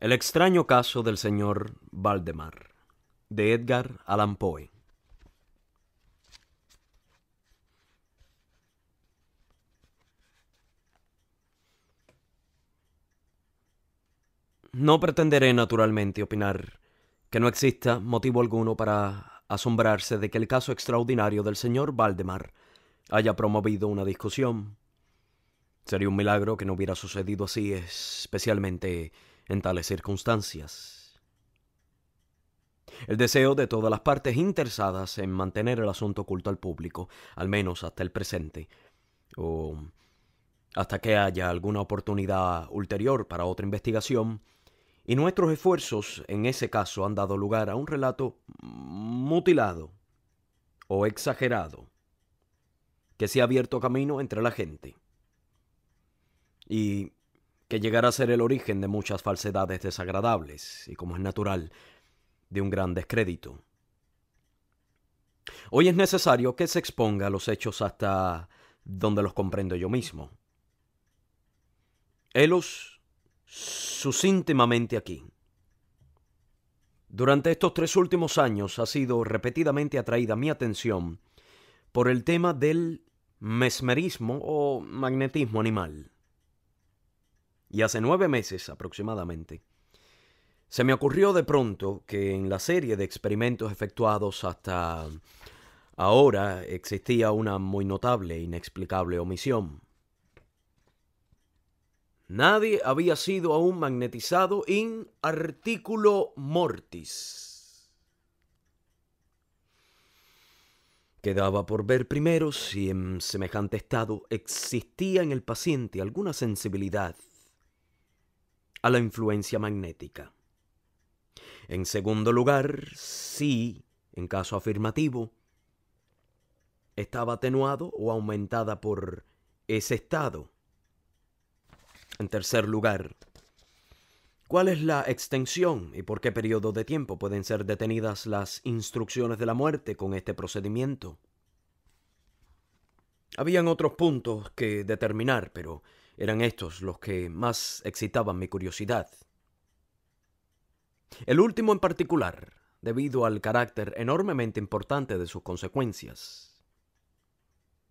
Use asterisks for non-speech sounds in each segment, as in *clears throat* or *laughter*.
El extraño caso del señor Valdemar de Edgar Allan Poe No pretenderé naturalmente opinar que no exista motivo alguno para asombrarse de que el caso extraordinario del señor Valdemar haya promovido una discusión. Sería un milagro que no hubiera sucedido así, especialmente en tales circunstancias. El deseo de todas las partes interesadas en mantener el asunto oculto al público, al menos hasta el presente, o hasta que haya alguna oportunidad ulterior para otra investigación, y nuestros esfuerzos en ese caso han dado lugar a un relato mutilado o exagerado que se ha abierto camino entre la gente. Y que llegará a ser el origen de muchas falsedades desagradables y, como es natural, de un gran descrédito. Hoy es necesario que se exponga los hechos hasta donde los comprendo yo mismo. Helos íntimamente aquí. Durante estos tres últimos años ha sido repetidamente atraída mi atención por el tema del mesmerismo o magnetismo animal y hace nueve meses aproximadamente, se me ocurrió de pronto que en la serie de experimentos efectuados hasta ahora existía una muy notable e inexplicable omisión. Nadie había sido aún magnetizado in articulo mortis. Quedaba por ver primero si en semejante estado existía en el paciente alguna sensibilidad a la influencia magnética. En segundo lugar, si, en caso afirmativo, estaba atenuado o aumentada por ese estado. En tercer lugar, ¿cuál es la extensión y por qué periodo de tiempo pueden ser detenidas las instrucciones de la muerte con este procedimiento? Habían otros puntos que determinar, pero eran estos los que más excitaban mi curiosidad. El último en particular, debido al carácter enormemente importante de sus consecuencias.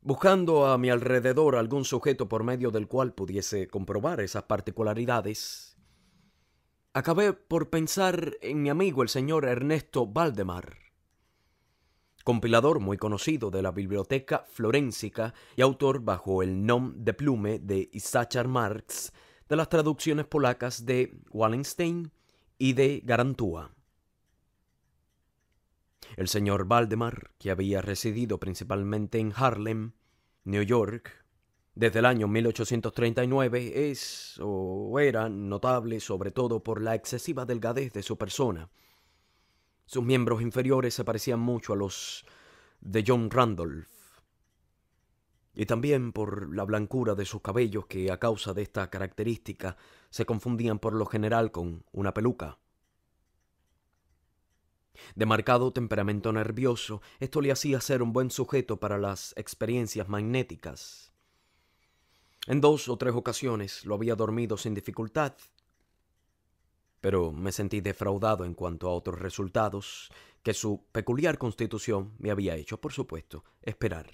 Buscando a mi alrededor algún sujeto por medio del cual pudiese comprobar esas particularidades, acabé por pensar en mi amigo el señor Ernesto Valdemar, compilador muy conocido de la biblioteca florénsica y autor bajo el nom de plume de Isachar Marx de las traducciones polacas de Wallenstein y de Garantúa. El señor Valdemar, que había residido principalmente en Harlem, New York, desde el año 1839, es o era notable sobre todo por la excesiva delgadez de su persona, sus miembros inferiores se parecían mucho a los de John Randolph, y también por la blancura de sus cabellos que a causa de esta característica se confundían por lo general con una peluca. De marcado temperamento nervioso, esto le hacía ser un buen sujeto para las experiencias magnéticas. En dos o tres ocasiones lo había dormido sin dificultad, pero me sentí defraudado en cuanto a otros resultados que su peculiar constitución me había hecho, por supuesto, esperar.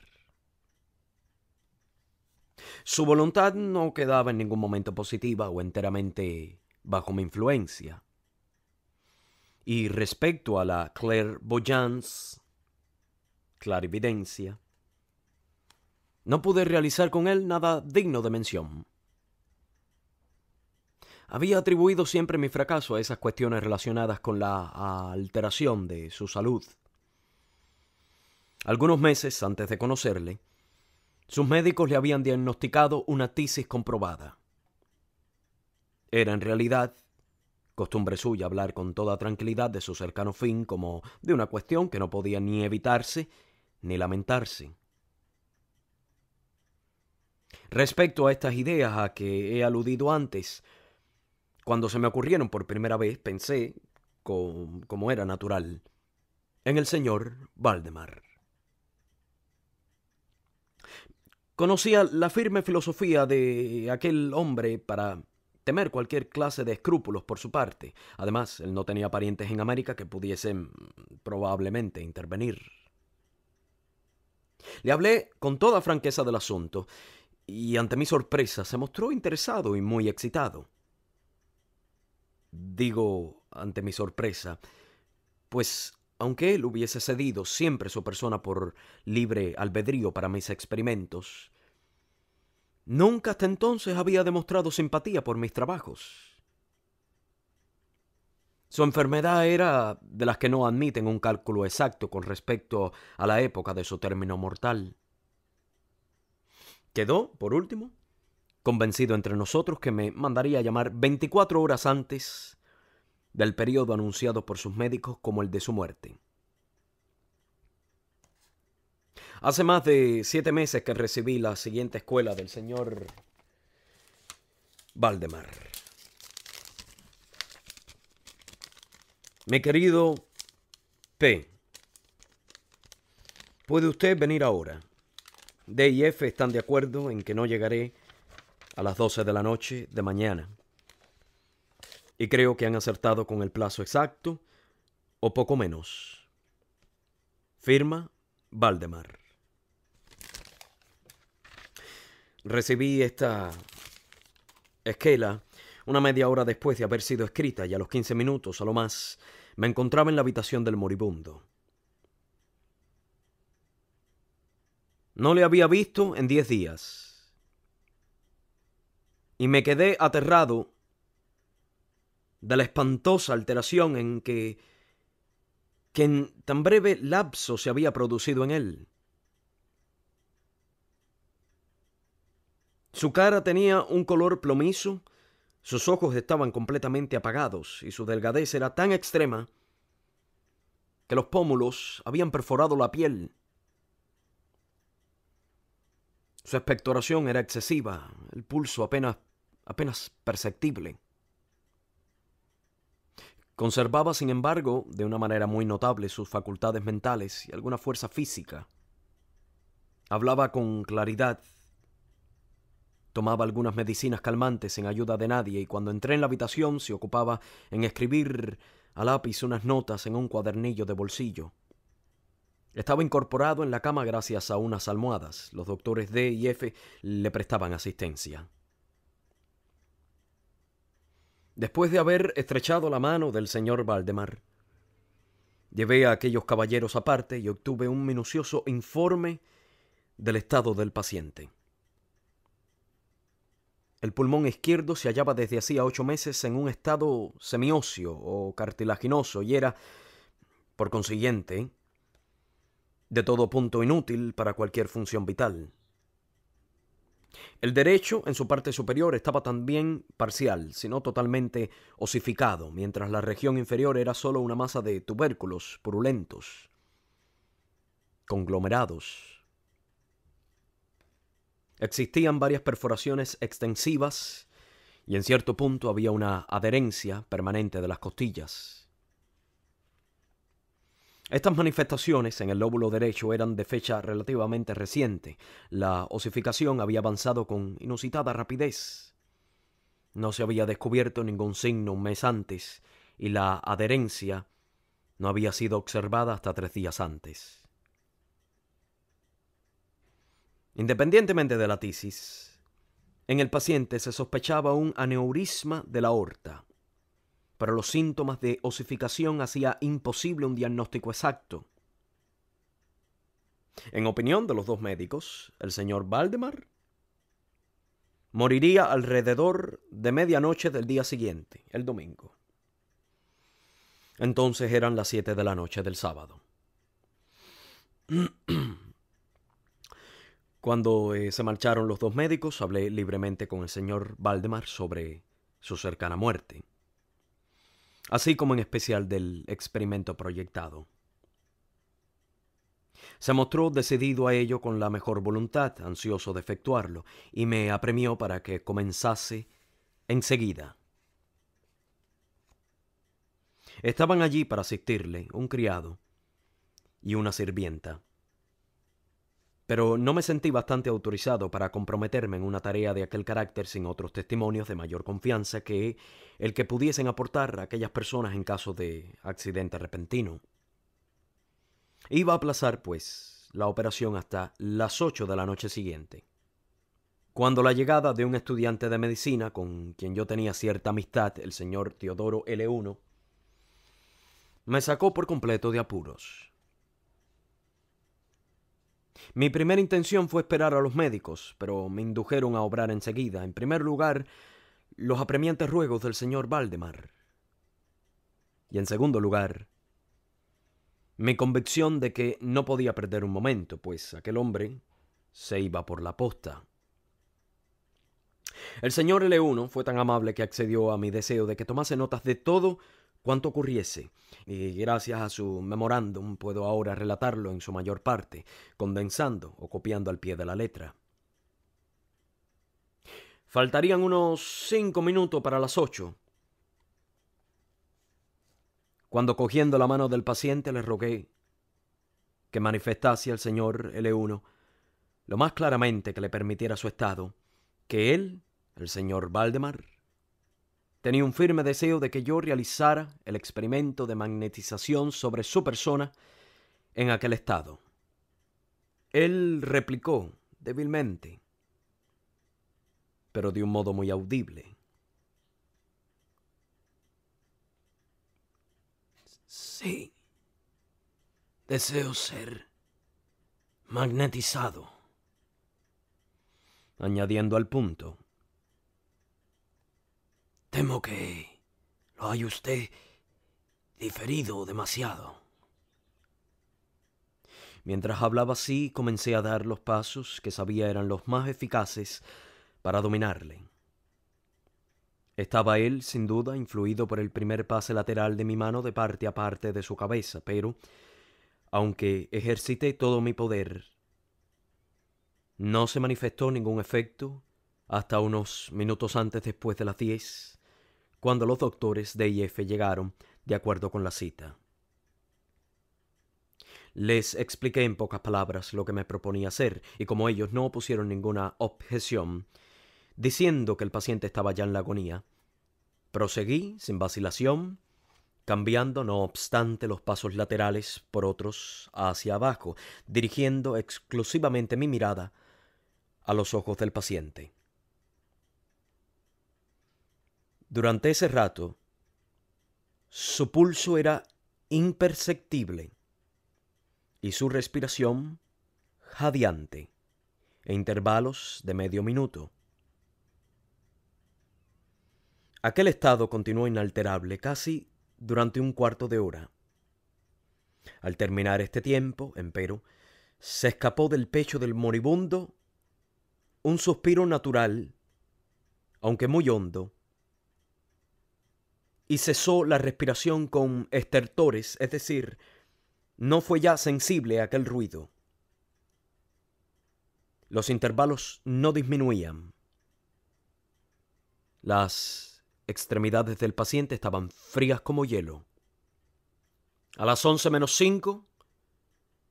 Su voluntad no quedaba en ningún momento positiva o enteramente bajo mi influencia. Y respecto a la clairvoyance, clarividencia, no pude realizar con él nada digno de mención. Había atribuido siempre mi fracaso a esas cuestiones relacionadas con la alteración de su salud. Algunos meses antes de conocerle, sus médicos le habían diagnosticado una tisis comprobada. Era en realidad costumbre suya hablar con toda tranquilidad de su cercano fin como de una cuestión que no podía ni evitarse ni lamentarse. Respecto a estas ideas a que he aludido antes, cuando se me ocurrieron por primera vez, pensé, como era natural, en el señor Valdemar. Conocía la firme filosofía de aquel hombre para temer cualquier clase de escrúpulos por su parte. Además, él no tenía parientes en América que pudiesen mm, probablemente intervenir. Le hablé con toda franqueza del asunto, y ante mi sorpresa se mostró interesado y muy excitado. Digo, ante mi sorpresa, pues aunque él hubiese cedido siempre su persona por libre albedrío para mis experimentos, nunca hasta entonces había demostrado simpatía por mis trabajos. Su enfermedad era de las que no admiten un cálculo exacto con respecto a la época de su término mortal. Quedó, por último, convencido entre nosotros que me mandaría a llamar 24 horas antes del periodo anunciado por sus médicos como el de su muerte. Hace más de siete meses que recibí la siguiente escuela del señor Valdemar. Mi querido P. ¿Puede usted venir ahora? D y F están de acuerdo en que no llegaré a las 12 de la noche de mañana. Y creo que han acertado con el plazo exacto, o poco menos. Firma Valdemar. Recibí esta esquela una media hora después de haber sido escrita y a los 15 minutos, a lo más, me encontraba en la habitación del moribundo. No le había visto en 10 días y me quedé aterrado de la espantosa alteración en que, que en tan breve lapso se había producido en él. Su cara tenía un color plomizo, sus ojos estaban completamente apagados y su delgadez era tan extrema que los pómulos habían perforado la piel su expectoración era excesiva, el pulso apenas, apenas perceptible. Conservaba, sin embargo, de una manera muy notable sus facultades mentales y alguna fuerza física. Hablaba con claridad, tomaba algunas medicinas calmantes en ayuda de nadie y cuando entré en la habitación se ocupaba en escribir a lápiz unas notas en un cuadernillo de bolsillo. Estaba incorporado en la cama gracias a unas almohadas. Los doctores D y F le prestaban asistencia. Después de haber estrechado la mano del señor Valdemar, llevé a aquellos caballeros aparte y obtuve un minucioso informe del estado del paciente. El pulmón izquierdo se hallaba desde hacía ocho meses en un estado semiocio o cartilaginoso y era, por consiguiente, de todo punto inútil para cualquier función vital. El derecho en su parte superior estaba también parcial, sino totalmente osificado, mientras la región inferior era solo una masa de tubérculos purulentos, conglomerados. Existían varias perforaciones extensivas y en cierto punto había una adherencia permanente de las costillas. Estas manifestaciones en el lóbulo derecho eran de fecha relativamente reciente. La osificación había avanzado con inusitada rapidez. No se había descubierto ningún signo un mes antes y la adherencia no había sido observada hasta tres días antes. Independientemente de la tisis, en el paciente se sospechaba un aneurisma de la aorta, pero los síntomas de osificación hacía imposible un diagnóstico exacto. En opinión de los dos médicos, el señor Valdemar moriría alrededor de medianoche del día siguiente, el domingo. Entonces eran las 7 de la noche del sábado. *clears throat* Cuando eh, se marcharon los dos médicos, hablé libremente con el señor Valdemar sobre su cercana muerte así como en especial del experimento proyectado. Se mostró decidido a ello con la mejor voluntad, ansioso de efectuarlo, y me apremió para que comenzase enseguida. Estaban allí para asistirle un criado y una sirvienta pero no me sentí bastante autorizado para comprometerme en una tarea de aquel carácter sin otros testimonios de mayor confianza que el que pudiesen aportar a aquellas personas en caso de accidente repentino. Iba a aplazar, pues, la operación hasta las 8 de la noche siguiente, cuando la llegada de un estudiante de medicina con quien yo tenía cierta amistad, el señor Teodoro L1, me sacó por completo de apuros. Mi primera intención fue esperar a los médicos, pero me indujeron a obrar enseguida. En primer lugar, los apremiantes ruegos del señor Valdemar. Y en segundo lugar, mi convicción de que no podía perder un momento, pues aquel hombre se iba por la posta. El señor L1 fue tan amable que accedió a mi deseo de que tomase notas de todo cuanto ocurriese, y gracias a su memorándum puedo ahora relatarlo en su mayor parte, condensando o copiando al pie de la letra. Faltarían unos cinco minutos para las ocho, cuando cogiendo la mano del paciente le rogué que manifestase al señor L1 lo más claramente que le permitiera su estado, que él, el señor Valdemar, Tenía un firme deseo de que yo realizara el experimento de magnetización sobre su persona en aquel estado. Él replicó débilmente, pero de un modo muy audible. Sí, deseo ser magnetizado. Añadiendo al punto, Temo que lo haya usted diferido demasiado. Mientras hablaba así, comencé a dar los pasos que sabía eran los más eficaces para dominarle. Estaba él, sin duda, influido por el primer pase lateral de mi mano de parte a parte de su cabeza, pero, aunque ejercité todo mi poder, no se manifestó ningún efecto hasta unos minutos antes después de las diez, cuando los doctores de IF llegaron, de acuerdo con la cita. Les expliqué en pocas palabras lo que me proponía hacer, y como ellos no opusieron ninguna objeción, diciendo que el paciente estaba ya en la agonía, proseguí sin vacilación, cambiando no obstante los pasos laterales por otros hacia abajo, dirigiendo exclusivamente mi mirada a los ojos del paciente. Durante ese rato, su pulso era imperceptible y su respiración jadeante e intervalos de medio minuto. Aquel estado continuó inalterable casi durante un cuarto de hora. Al terminar este tiempo, empero, se escapó del pecho del moribundo un suspiro natural, aunque muy hondo, y cesó la respiración con estertores, es decir, no fue ya sensible a aquel ruido. Los intervalos no disminuían. Las extremidades del paciente estaban frías como hielo. A las 11 menos 5,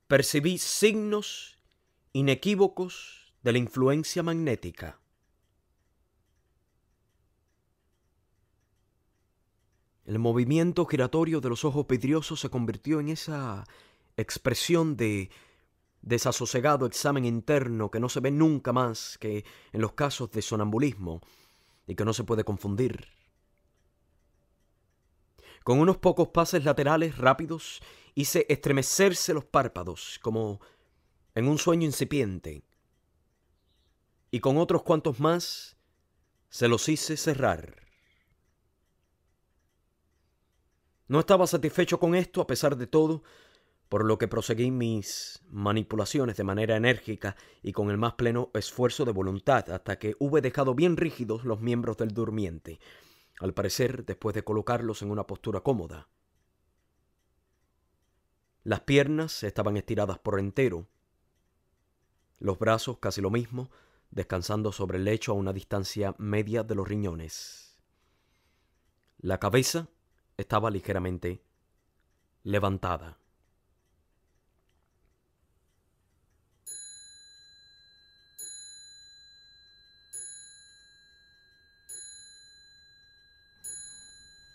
percibí signos inequívocos de la influencia magnética. El movimiento giratorio de los ojos vidriosos se convirtió en esa expresión de desasosegado examen interno que no se ve nunca más que en los casos de sonambulismo y que no se puede confundir. Con unos pocos pases laterales rápidos hice estremecerse los párpados como en un sueño incipiente y con otros cuantos más se los hice cerrar. No estaba satisfecho con esto a pesar de todo, por lo que proseguí mis manipulaciones de manera enérgica y con el más pleno esfuerzo de voluntad hasta que hube dejado bien rígidos los miembros del durmiente, al parecer después de colocarlos en una postura cómoda. Las piernas estaban estiradas por entero, los brazos casi lo mismo, descansando sobre el lecho a una distancia media de los riñones. La cabeza estaba ligeramente levantada.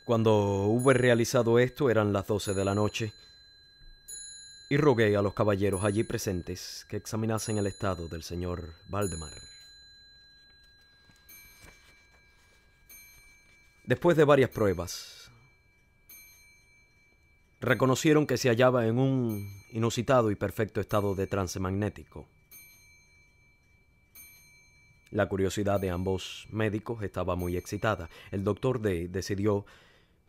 Cuando hube realizado esto eran las doce de la noche y rogué a los caballeros allí presentes que examinasen el estado del señor Valdemar. Después de varias pruebas, reconocieron que se hallaba en un inusitado y perfecto estado de trance magnético. La curiosidad de ambos médicos estaba muy excitada. El doctor D decidió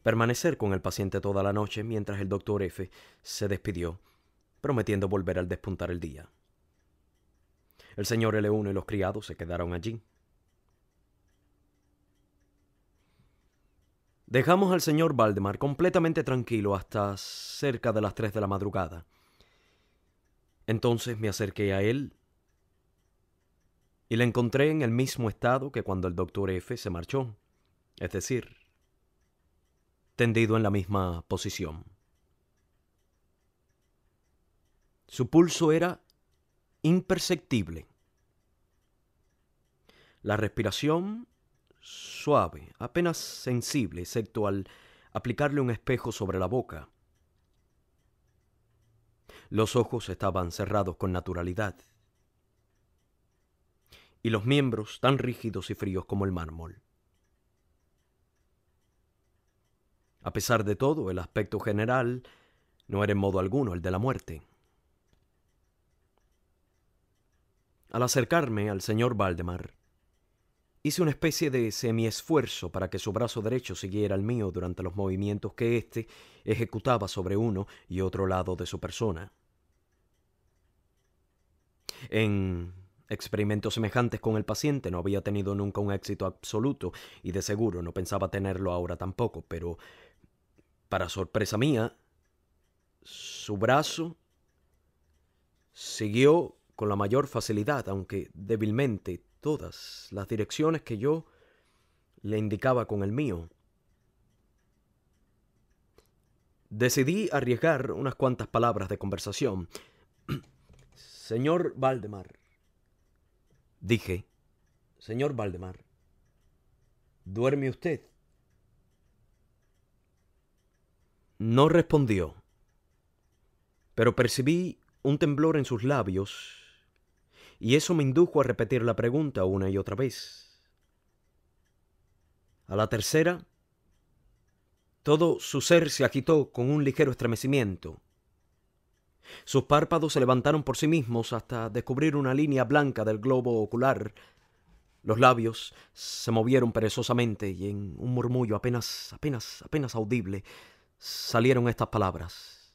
permanecer con el paciente toda la noche mientras el doctor F se despidió, prometiendo volver al despuntar el día. El señor L1 y los criados se quedaron allí, Dejamos al señor Valdemar completamente tranquilo hasta cerca de las 3 de la madrugada. Entonces me acerqué a él y le encontré en el mismo estado que cuando el doctor F se marchó, es decir, tendido en la misma posición. Su pulso era imperceptible. La respiración suave, apenas sensible, excepto al aplicarle un espejo sobre la boca. Los ojos estaban cerrados con naturalidad, y los miembros tan rígidos y fríos como el mármol. A pesar de todo, el aspecto general no era en modo alguno el de la muerte. Al acercarme al señor Valdemar, Hice una especie de semiesfuerzo para que su brazo derecho siguiera el mío durante los movimientos que éste ejecutaba sobre uno y otro lado de su persona. En experimentos semejantes con el paciente no había tenido nunca un éxito absoluto y de seguro no pensaba tenerlo ahora tampoco, pero para sorpresa mía, su brazo siguió con la mayor facilidad, aunque débilmente, todas las direcciones que yo le indicaba con el mío. Decidí arriesgar unas cuantas palabras de conversación. *clears throat* Señor Valdemar, dije, señor Valdemar, ¿duerme usted? No respondió, pero percibí un temblor en sus labios y eso me indujo a repetir la pregunta una y otra vez. A la tercera, todo su ser se agitó con un ligero estremecimiento. Sus párpados se levantaron por sí mismos hasta descubrir una línea blanca del globo ocular. Los labios se movieron perezosamente y en un murmullo apenas, apenas, apenas audible salieron estas palabras.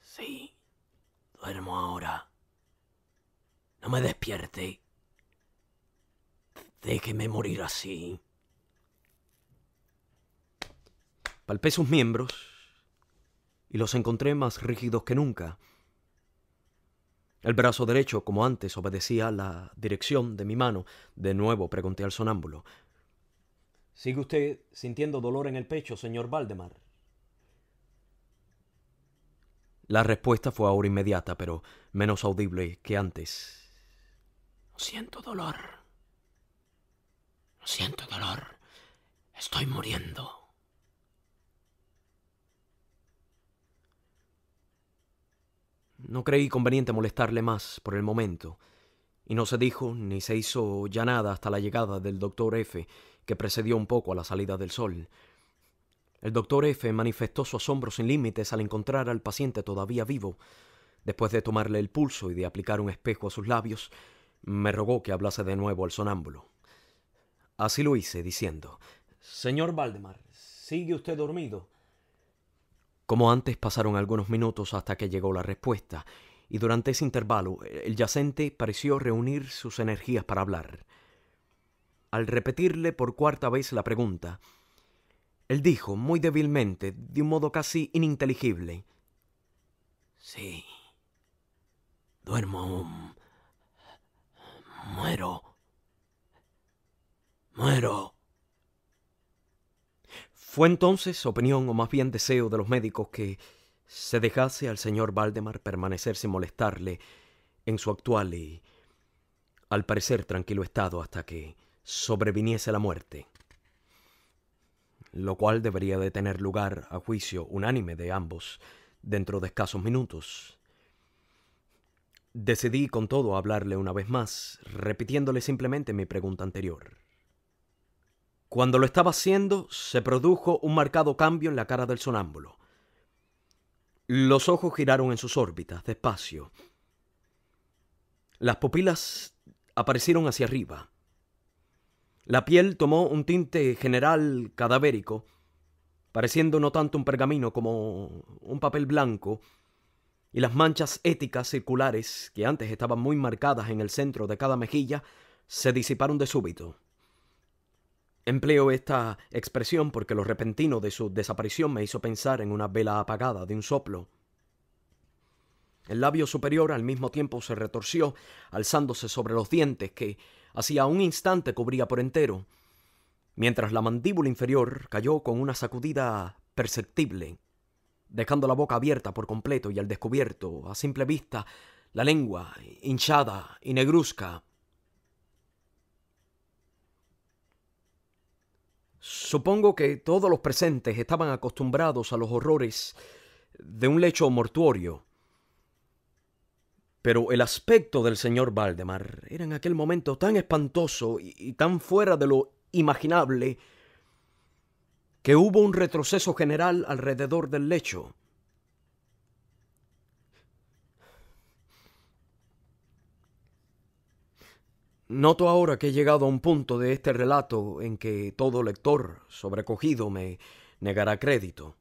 Sí, duermo ahora. No me despierte. Déjeme morir así. Palpé sus miembros y los encontré más rígidos que nunca. El brazo derecho, como antes, obedecía la dirección de mi mano. De nuevo pregunté al sonámbulo. ¿Sigue usted sintiendo dolor en el pecho, señor Valdemar? La respuesta fue ahora inmediata, pero menos audible que antes. Siento dolor. Siento dolor. Estoy muriendo. No creí conveniente molestarle más por el momento, y no se dijo ni se hizo ya nada hasta la llegada del doctor F, que precedió un poco a la salida del sol. El doctor F manifestó su asombro sin límites al encontrar al paciente todavía vivo. Después de tomarle el pulso y de aplicar un espejo a sus labios, me rogó que hablase de nuevo al sonámbulo. Así lo hice, diciendo, Señor Valdemar, ¿sigue usted dormido? Como antes pasaron algunos minutos hasta que llegó la respuesta, y durante ese intervalo el yacente pareció reunir sus energías para hablar. Al repetirle por cuarta vez la pregunta, él dijo muy débilmente, de un modo casi ininteligible, Sí, duermo aún. Muero. Muero. Fue entonces opinión o más bien deseo de los médicos que se dejase al señor Valdemar permanecer sin molestarle en su actual y al parecer tranquilo estado hasta que sobreviniese la muerte, lo cual debería de tener lugar a juicio unánime de ambos dentro de escasos minutos. Decidí con todo hablarle una vez más, repitiéndole simplemente mi pregunta anterior. Cuando lo estaba haciendo, se produjo un marcado cambio en la cara del sonámbulo. Los ojos giraron en sus órbitas, despacio. Las pupilas aparecieron hacia arriba. La piel tomó un tinte general cadavérico, pareciendo no tanto un pergamino como un papel blanco y las manchas éticas circulares que antes estaban muy marcadas en el centro de cada mejilla se disiparon de súbito. Empleo esta expresión porque lo repentino de su desaparición me hizo pensar en una vela apagada de un soplo. El labio superior al mismo tiempo se retorció, alzándose sobre los dientes que hacía un instante cubría por entero, mientras la mandíbula inferior cayó con una sacudida perceptible dejando la boca abierta por completo y al descubierto, a simple vista, la lengua hinchada y negruzca. Supongo que todos los presentes estaban acostumbrados a los horrores de un lecho mortuorio. Pero el aspecto del señor Valdemar era en aquel momento tan espantoso y, tan fuera de lo imaginable que hubo un retroceso general alrededor del lecho. Noto ahora que he llegado a un punto de este relato en que todo lector sobrecogido me negará crédito.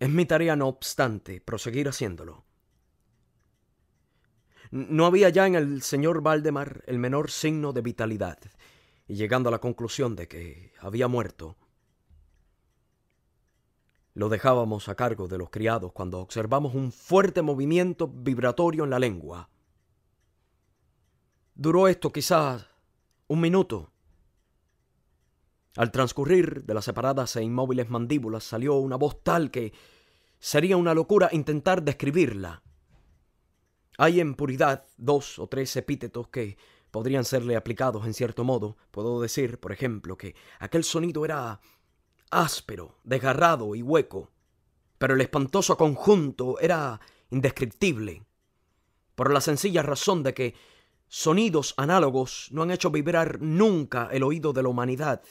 Es mi tarea, no obstante, proseguir haciéndolo. No había ya en el señor Valdemar el menor signo de vitalidad, y llegando a la conclusión de que había muerto, lo dejábamos a cargo de los criados cuando observamos un fuerte movimiento vibratorio en la lengua. Duró esto quizás un minuto. Al transcurrir de las separadas e inmóviles mandíbulas salió una voz tal que sería una locura intentar describirla. Hay en puridad dos o tres epítetos que podrían serle aplicados en cierto modo. Puedo decir, por ejemplo, que aquel sonido era áspero, desgarrado y hueco, pero el espantoso conjunto era indescriptible, por la sencilla razón de que sonidos análogos no han hecho vibrar nunca el oído de la humanidad.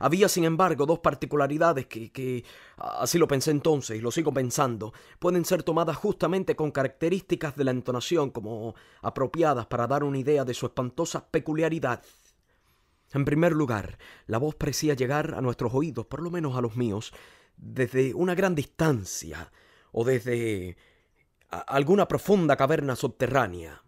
Había, sin embargo, dos particularidades que, así lo pensé entonces y lo sigo pensando, pueden ser tomadas justamente con características de la entonación como apropiadas para dar una idea de su espantosa peculiaridad. En primer lugar, la voz parecía llegar a nuestros oídos, por lo menos a los míos, desde una gran distancia o desde alguna profunda caverna subterránea.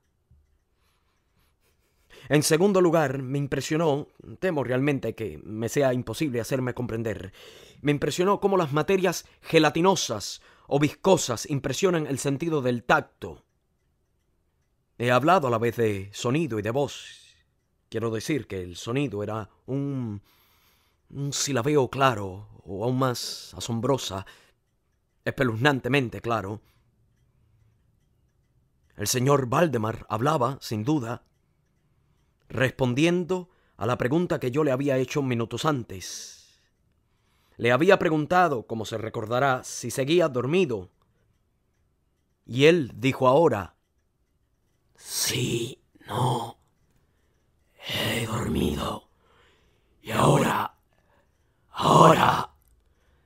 En segundo lugar, me impresionó, temo realmente que me sea imposible hacerme comprender, me impresionó cómo las materias gelatinosas o viscosas impresionan el sentido del tacto. He hablado a la vez de sonido y de voz, Quiero decir que el sonido era un, silabeo claro, o aún más asombrosa, espeluznantemente claro. El señor Valdemar hablaba, sin duda, respondiendo a la pregunta que yo le había hecho minutos antes. Le había preguntado, como se recordará, si seguía dormido. Y él dijo ahora, sí, no. He dormido. Y ahora, ahora,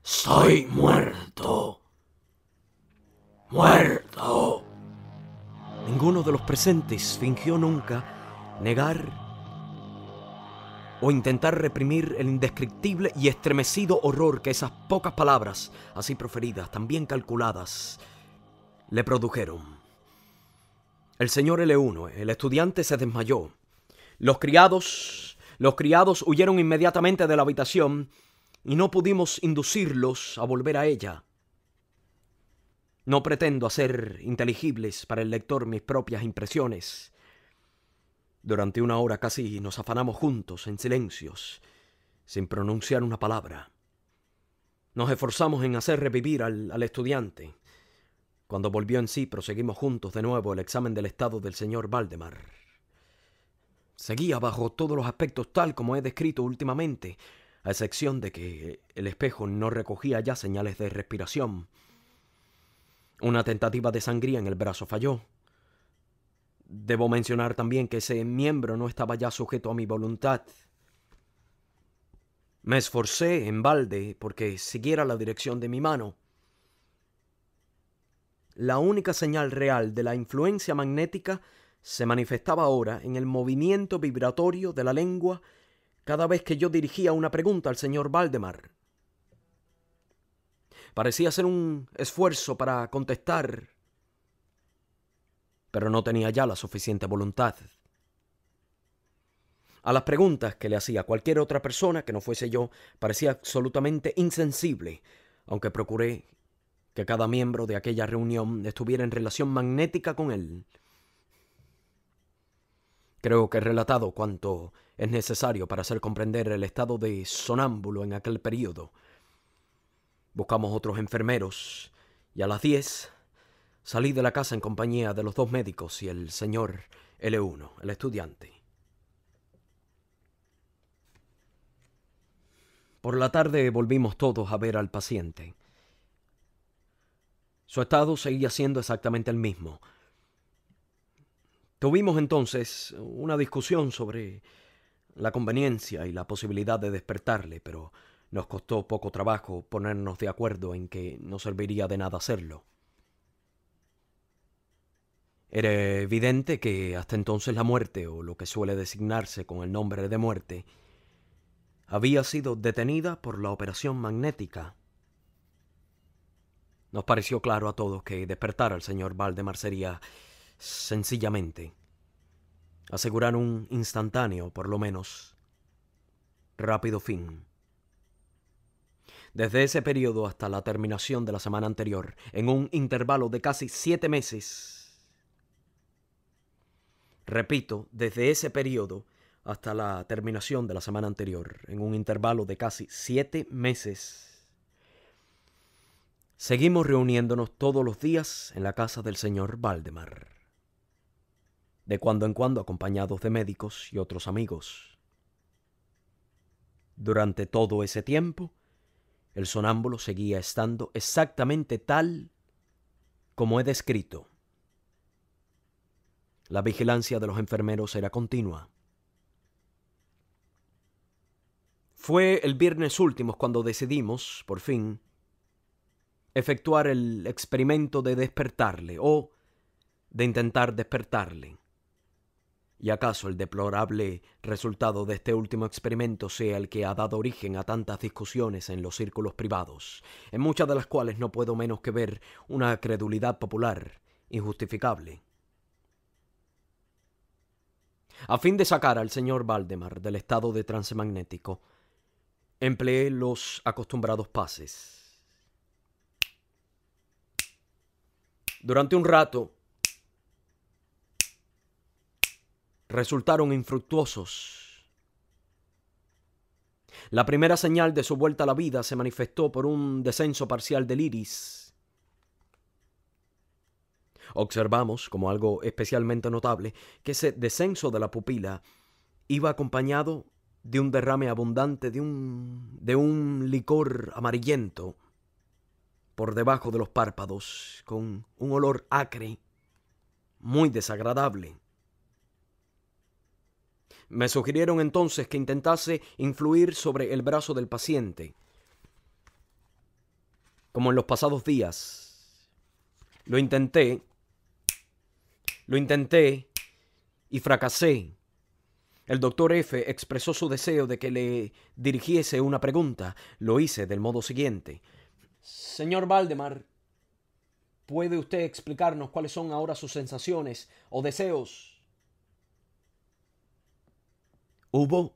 soy muerto. Muerto. Ninguno de los presentes fingió nunca negar o intentar reprimir el indescriptible y estremecido horror que esas pocas palabras, así proferidas, tan bien calculadas, le produjeron. El señor L1, el estudiante, se desmayó los criados, los criados huyeron inmediatamente de la habitación y no pudimos inducirlos a volver a ella. No pretendo hacer inteligibles para el lector mis propias impresiones. Durante una hora casi nos afanamos juntos en silencios, sin pronunciar una palabra. Nos esforzamos en hacer revivir al, al estudiante. Cuando volvió en sí, proseguimos juntos de nuevo el examen del estado del señor Valdemar. Seguía bajo todos los aspectos tal como he descrito últimamente, a excepción de que el espejo no recogía ya señales de respiración. Una tentativa de sangría en el brazo falló. Debo mencionar también que ese miembro no estaba ya sujeto a mi voluntad. Me esforcé en balde porque siguiera la dirección de mi mano. La única señal real de la influencia magnética se manifestaba ahora en el movimiento vibratorio de la lengua cada vez que yo dirigía una pregunta al señor Valdemar. Parecía ser un esfuerzo para contestar, pero no tenía ya la suficiente voluntad. A las preguntas que le hacía cualquier otra persona que no fuese yo, parecía absolutamente insensible, aunque procuré que cada miembro de aquella reunión estuviera en relación magnética con él. Creo que he relatado cuanto es necesario para hacer comprender el estado de sonámbulo en aquel periodo. Buscamos otros enfermeros y a las 10 salí de la casa en compañía de los dos médicos y el señor L1, el estudiante. Por la tarde volvimos todos a ver al paciente. Su estado seguía siendo exactamente el mismo, Tuvimos entonces una discusión sobre la conveniencia y la posibilidad de despertarle, pero nos costó poco trabajo ponernos de acuerdo en que no serviría de nada hacerlo. Era evidente que hasta entonces la muerte, o lo que suele designarse con el nombre de muerte, había sido detenida por la operación magnética. Nos pareció claro a todos que despertar al señor Valdemar sería sencillamente. Asegurar un instantáneo, por lo menos. Rápido fin. Desde ese periodo hasta la terminación de la semana anterior, en un intervalo de casi siete meses. Repito, desde ese periodo hasta la terminación de la semana anterior, en un intervalo de casi siete meses. Seguimos reuniéndonos todos los días en la casa del señor Valdemar de cuando en cuando acompañados de médicos y otros amigos. Durante todo ese tiempo, el sonámbulo seguía estando exactamente tal como he descrito. La vigilancia de los enfermeros era continua. Fue el viernes último cuando decidimos, por fin, efectuar el experimento de despertarle o de intentar despertarle. ¿Y acaso el deplorable resultado de este último experimento sea el que ha dado origen a tantas discusiones en los círculos privados, en muchas de las cuales no puedo menos que ver una credulidad popular injustificable? A fin de sacar al señor Valdemar del estado de trance magnético, empleé los acostumbrados pases. Durante un rato resultaron infructuosos. La primera señal de su vuelta a la vida se manifestó por un descenso parcial del iris. Observamos, como algo especialmente notable, que ese descenso de la pupila iba acompañado de un derrame abundante de un, de un licor amarillento por debajo de los párpados, con un olor acre, muy desagradable. Me sugirieron entonces que intentase influir sobre el brazo del paciente, como en los pasados días. Lo intenté, lo intenté y fracasé. El doctor F expresó su deseo de que le dirigiese una pregunta. Lo hice del modo siguiente. Señor Valdemar, ¿puede usted explicarnos cuáles son ahora sus sensaciones o deseos Hubo,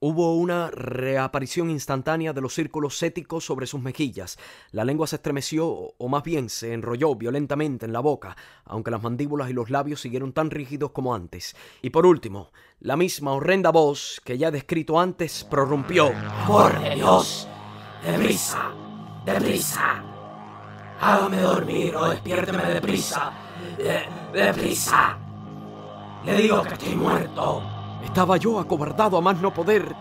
hubo una reaparición instantánea de los círculos céticos sobre sus mejillas. La lengua se estremeció, o más bien se enrolló violentamente en la boca, aunque las mandíbulas y los labios siguieron tan rígidos como antes. Y por último, la misma horrenda voz que ya he descrito antes prorrumpió. ¡Por Dios! ¡Deprisa! ¡Deprisa! Hágame dormir o oh, despiérteme deprisa. deprisa. Le digo que estoy muerto. Estaba yo acobardado a más no poder.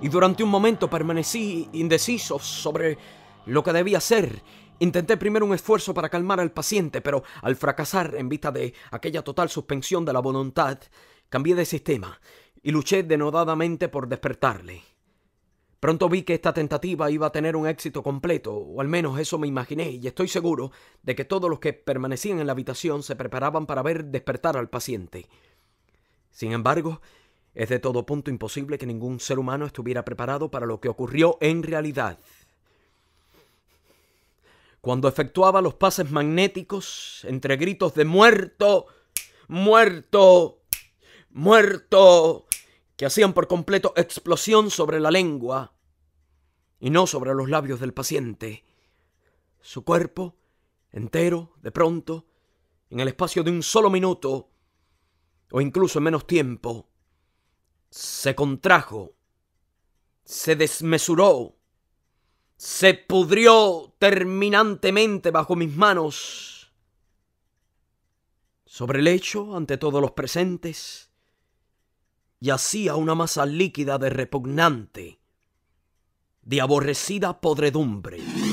Y durante un momento permanecí indeciso sobre lo que debía hacer. Intenté primero un esfuerzo para calmar al paciente, pero al fracasar en vista de aquella total suspensión de la voluntad, cambié de sistema y luché denodadamente por despertarle. Pronto vi que esta tentativa iba a tener un éxito completo, o al menos eso me imaginé, y estoy seguro de que todos los que permanecían en la habitación se preparaban para ver despertar al paciente. Sin embargo, es de todo punto imposible que ningún ser humano estuviera preparado para lo que ocurrió en realidad. Cuando efectuaba los pases magnéticos entre gritos de muerto, muerto, muerto, que hacían por completo explosión sobre la lengua y no sobre los labios del paciente, su cuerpo, entero, de pronto, en el espacio de un solo minuto, o incluso en menos tiempo, se contrajo, se desmesuró, se pudrió terminantemente bajo mis manos. Sobre el hecho, ante todos los presentes, yacía una masa líquida de repugnante, de aborrecida podredumbre.